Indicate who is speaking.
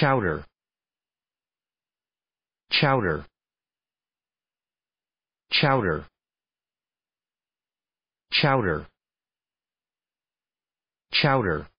Speaker 1: Chowder. Chowder. Chowder. Chowder. Chowder.